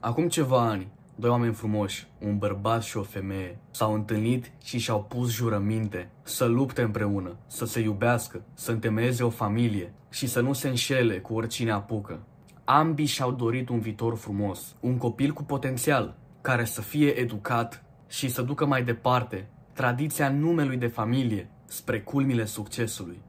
Acum ceva ani, doi oameni frumoși, un bărbat și o femeie, s-au întâlnit și și-au pus jurăminte să lupte împreună, să se iubească, să întemeieze o familie și să nu se înșele cu oricine apucă. Ambii și-au dorit un viitor frumos, un copil cu potențial, care să fie educat și să ducă mai departe tradiția numelui de familie spre culmile succesului.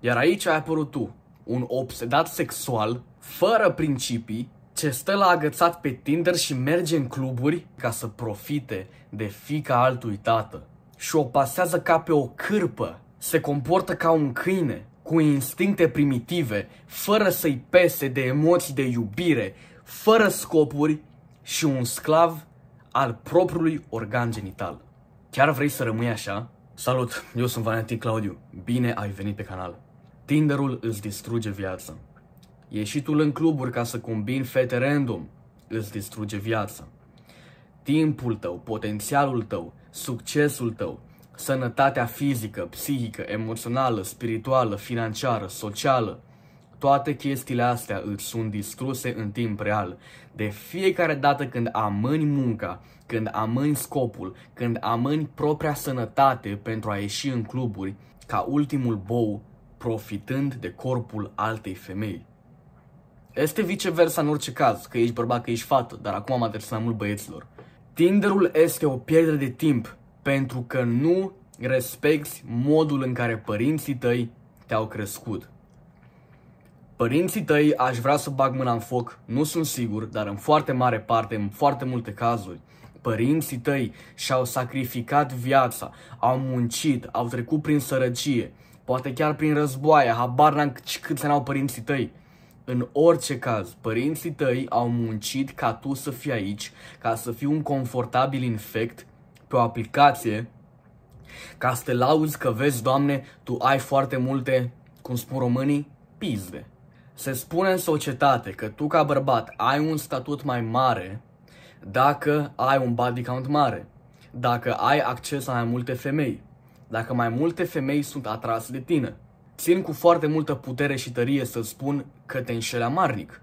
Iar aici ai apărut tu, un obsedat sexual, fără principii, ce stă la agățat pe Tinder și merge în cluburi ca să profite de fica altui tată și o pasează ca pe o cârpă, se comportă ca un câine, cu instincte primitive, fără să-i pese de emoții de iubire, fără scopuri și un sclav al propriului organ genital. Chiar vrei să rămâi așa? Salut, eu sunt Valentin Claudiu. Bine ai venit pe canal. Tinderul îți distruge viața. Ieșitul în cluburi ca să combini fete random, îți distruge viața. Timpul tău, potențialul tău, succesul tău, sănătatea fizică, psihică, emoțională, spirituală, financiară, socială, toate chestiile astea îți sunt distruse în timp real. De fiecare dată când amâni munca, când amâni scopul, când amâni propria sănătate pentru a ieși în cluburi, ca ultimul bou, profitând de corpul altei femei. Este viceversa în orice caz, că ești bărbat, că ești fată, dar acum am adresat mai mult băieților. Tinderul este o pierdere de timp pentru că nu respecti modul în care părinții tăi te-au crescut. Părinții tăi, aș vrea să bag mâna în foc, nu sunt sigur, dar în foarte mare parte, în foarte multe cazuri, părinții tăi și-au sacrificat viața, au muncit, au trecut prin sărăcie, poate chiar prin războaie, habar n-am câți ani au părinții tăi. În orice caz, părinții tăi au muncit ca tu să fii aici, ca să fii un confortabil infect pe o aplicație, ca să te lauzi că vezi, Doamne, tu ai foarte multe, cum spun românii, pizde. Se spune în societate că tu ca bărbat ai un statut mai mare dacă ai un body count mare, dacă ai acces la mai multe femei, dacă mai multe femei sunt atrase de tine țin cu foarte multă putere și tărie să spun că te înșele amarnic.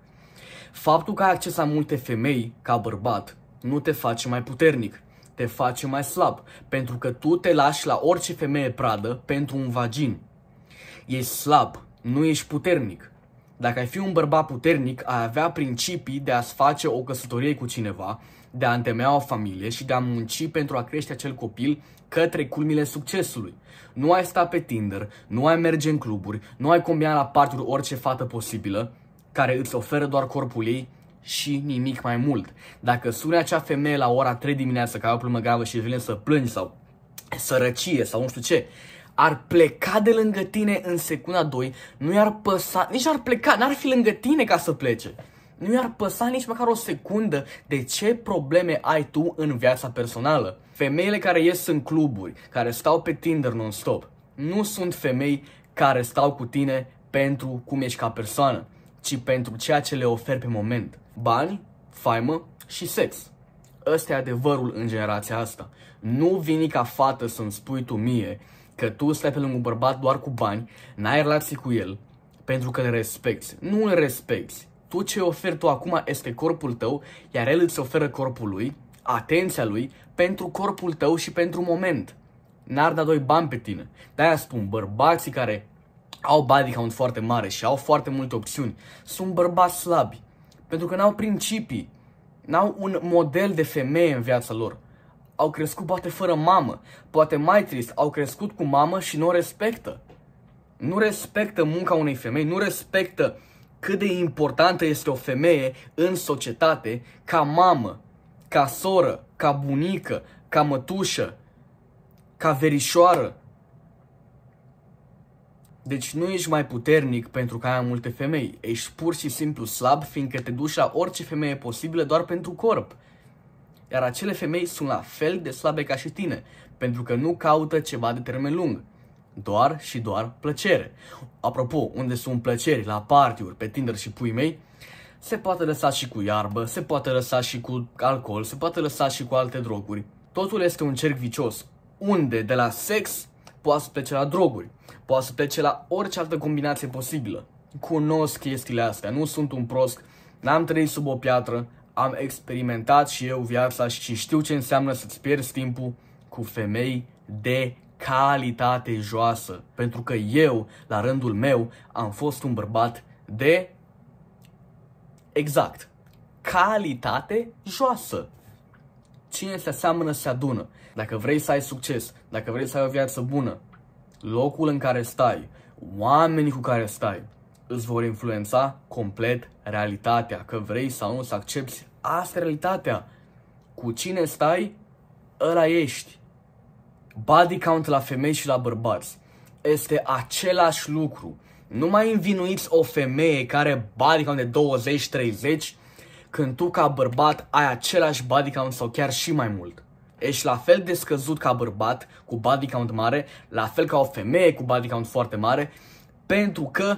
Faptul că ai acces la multe femei ca bărbat nu te face mai puternic, te face mai slab, pentru că tu te lași la orice femeie pradă pentru un vagin. Ești slab, nu ești puternic. Dacă ai fi un bărbat puternic, ai avea principii de a-ți face o căsătorie cu cineva, de a întemeia o familie și de a munci pentru a crește acel copil către culmile succesului. Nu ai sta pe Tinder, nu ai merge în cluburi, nu ai combina la parturi orice fată posibilă, care îți oferă doar corpul ei și nimic mai mult. Dacă suni acea femeie la ora 3 dimineața ca ai o problemă gravă și vine să plângi sau sărăcie sau nu știu ce, ar pleca de lângă tine în secunda 2, nu i-ar păsa, nici ar pleca, n-ar fi lângă tine ca să plece. Nu i-ar păsa nici măcar o secundă de ce probleme ai tu în viața personală. Femeile care ies în cluburi, care stau pe Tinder non-stop, nu sunt femei care stau cu tine pentru cum ești ca persoană, ci pentru ceea ce le oferi pe moment. Bani, faimă și sex. Ăsta e adevărul în generația asta. Nu vini ca fată să-mi spui tu mie că tu stai pe lângă un bărbat doar cu bani, n-ai relații cu el, pentru că îl respecti. Nu îl respecti. Tu ce oferi tu acum este corpul tău, iar el îți oferă corpul lui, atenția lui, pentru corpul tău și pentru moment. N-ar da doi bani pe tine. De-aia spun, bărbații care au body count foarte mare și au foarte multe opțiuni, sunt bărbați slabi. Pentru că n-au principii, n-au un model de femeie în viața lor. Au crescut poate fără mamă, poate mai trist, au crescut cu mamă și nu o respectă. Nu respectă munca unei femei, nu respectă cât de importantă este o femeie în societate ca mamă, ca soră, ca bunică, ca mătușă, ca verișoară. Deci nu ești mai puternic pentru că ai multe femei, ești pur și simplu slab fiindcă te duci la orice femeie posibilă doar pentru corp iar acele femei sunt la fel de slabe ca și tine, pentru că nu caută ceva de termen lung. Doar și doar plăcere. Apropo, unde sunt plăceri, la party-uri, pe Tinder și pui mei, se poate lăsa și cu iarbă, se poate lăsa și cu alcool, se poate lăsa și cu alte droguri. Totul este un cerc vicios, unde de la sex poate să plece la droguri, poate să plece la orice altă combinație posibilă. Cunosc chestiile astea, nu sunt un prost, n-am trăit sub o piatră, am experimentat și eu viața și știu ce înseamnă să-ți pierzi timpul cu femei de calitate joasă. Pentru că eu, la rândul meu, am fost un bărbat de... Exact. Calitate joasă. Cine se aseamănă se adună. Dacă vrei să ai succes, dacă vrei să ai o viață bună, locul în care stai, oamenii cu care stai, îți vor influența complet realitatea. Că vrei sau nu să accepti, asta realitatea. Cu cine stai, ăla ești. Body count la femei și la bărbați este același lucru. Nu mai învinuiți o femeie care body count de 20-30 când tu ca bărbat ai același body count sau chiar și mai mult. Ești la fel de scăzut ca bărbat cu body count mare, la fel ca o femeie cu body count foarte mare, pentru că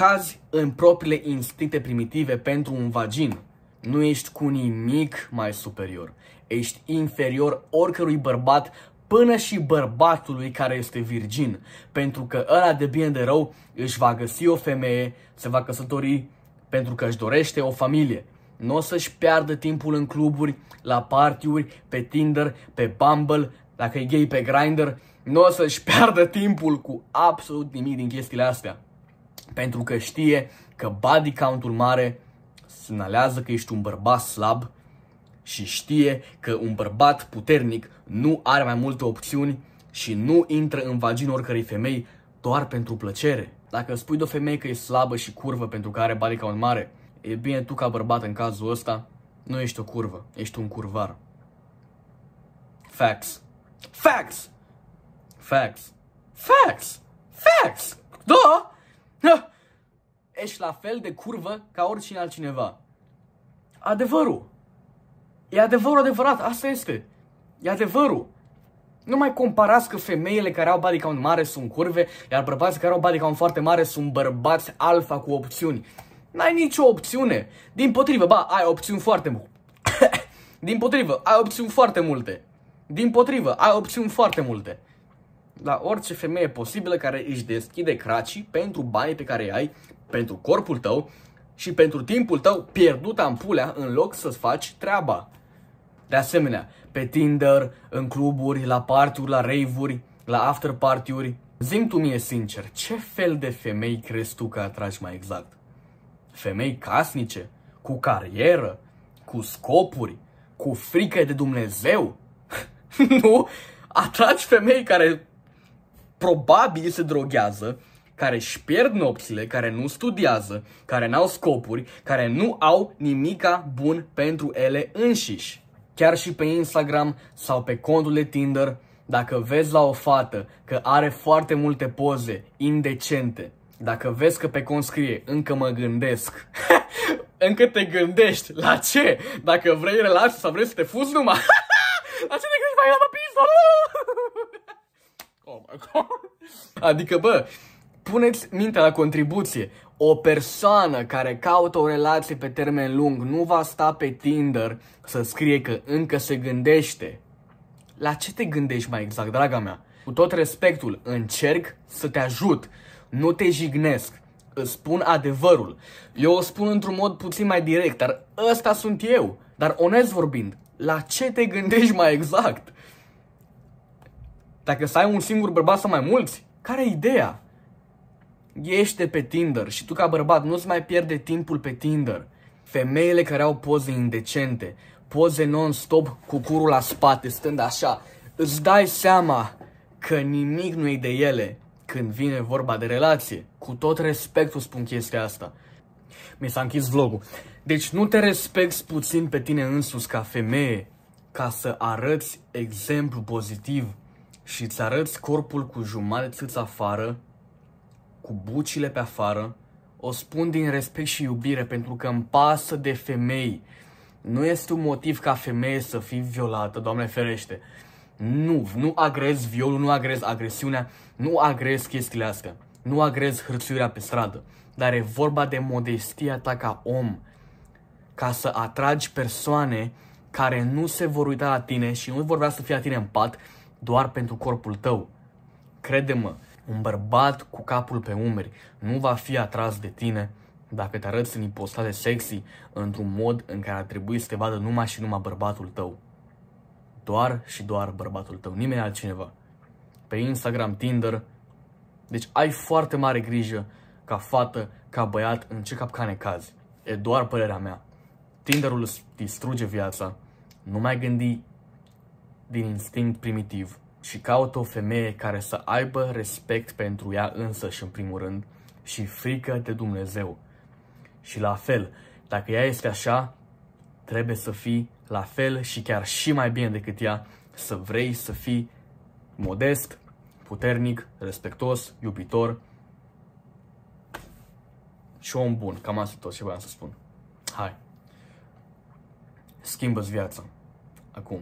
cazi în propriile instincte primitive pentru un vagin, nu ești cu nimic mai superior. Ești inferior oricărui bărbat până și bărbatului care este virgin, pentru că ăla de bine de rău își va găsi o femeie, se va căsători pentru că își dorește o familie. Nu o să-și piardă timpul în cluburi, la partiuri, pe Tinder, pe Bumble, dacă e gay pe Grindr, nu o să-și piardă timpul cu absolut nimic din chestiile astea pentru că știe că body count-ul mare semnalează că ești un bărbat slab și știe că un bărbat puternic nu are mai multe opțiuni și nu intră în vagina oricărei femei doar pentru plăcere. Dacă spui de o femeie că e slabă și curvă pentru că are body count mare, e bine tu ca bărbat în cazul ăsta nu ești o curvă, ești un curvar. Facts. Facts! Facts! Facts! Facts! Da! Ha! Ești la fel de curvă ca oricine altcineva. Adevărul. E adevărul adevărat, asta este. E adevărul. Nu mai comparați că femeile care au body count mare sunt curve, iar bărbații care au body count foarte mare sunt bărbați alfa cu opțiuni. N-ai nicio opțiune. Din potrivă, ba, ai opțiuni foarte multe. Din potrivă, ai opțiuni foarte multe. Din potrivă, ai opțiuni foarte multe la orice femeie posibilă care își deschide cracii pentru banii pe care îi ai, pentru corpul tău și pentru timpul tău pierdut ampulea în loc să-ți faci treaba. De asemenea, pe Tinder, în cluburi, la parturi, la rave-uri, la after party-uri, zim tu mie sincer, ce fel de femei crezi tu că atragi mai exact? Femei casnice, cu carieră, cu scopuri, cu frică de Dumnezeu? nu? Atragi femei care probabil se droghează, care își pierd nopțile, care nu studiază, care n-au scopuri, care nu au nimica bun pentru ele înșiși. Chiar și pe Instagram sau pe contul de Tinder, dacă vezi la o fată că are foarte multe poze indecente, dacă vezi că pe cont scrie încă mă gândesc, încă te gândești, la ce? Dacă vrei relație sau vrei să te fuzi numai, la ce te gândești mai la pe Oh my God. Adică, bă, puneți mintea la contribuție. O persoană care caută o relație pe termen lung nu va sta pe Tinder să scrie că încă se gândește. La ce te gândești mai exact, draga mea? Cu tot respectul, încerc să te ajut. Nu te jignesc. Îți spun adevărul. Eu o spun într-un mod puțin mai direct, dar ăsta sunt eu. Dar onest vorbind, la ce te gândești mai exact? Dacă să ai un singur bărbat sau mai mulți, care e ideea? Ești pe Tinder și tu ca bărbat nu-ți mai pierde timpul pe Tinder. Femeile care au poze indecente, poze non-stop cu curul la spate, stând așa, îți dai seama că nimic nu e de ele când vine vorba de relație. Cu tot respectul spun chestia asta. Mi s-a închis vlogul. Deci nu te respecti puțin pe tine însuți ca femeie ca să arăți exemplu pozitiv și îți arăți corpul cu jumătate țâț afară, cu bucile pe afară, o spun din respect și iubire pentru că îmi pasă de femei. Nu este un motiv ca femeie să fii violată, Doamne ferește. Nu, nu agrez violul, nu agrez agresiunea, nu agrez chestiile astea. Nu agrez hârțuirea pe stradă, dar e vorba de modestia ta ca om, ca să atragi persoane care nu se vor uita la tine și nu vor vrea să fie la tine în pat, doar pentru corpul tău. Crede-mă, un bărbat cu capul pe umeri nu va fi atras de tine dacă te arăți în impostate sexy într-un mod în care ar trebui să te vadă numai și numai bărbatul tău. Doar și doar bărbatul tău, nimeni altcineva. Pe Instagram, Tinder. Deci ai foarte mare grijă ca fată, ca băiat, în ce capcane cazi. E doar părerea mea. Tinderul îți distruge viața. Nu mai gândi din instinct primitiv și caută o femeie care să aibă respect pentru ea însă și în primul rând și frică de Dumnezeu. Și la fel, dacă ea este așa, trebuie să fii la fel și chiar și mai bine decât ea, să vrei să fii modest, puternic, respectos, iubitor și om bun. Cam asta tot ce vreau să spun. Hai! Schimbă-ți viața. Acum.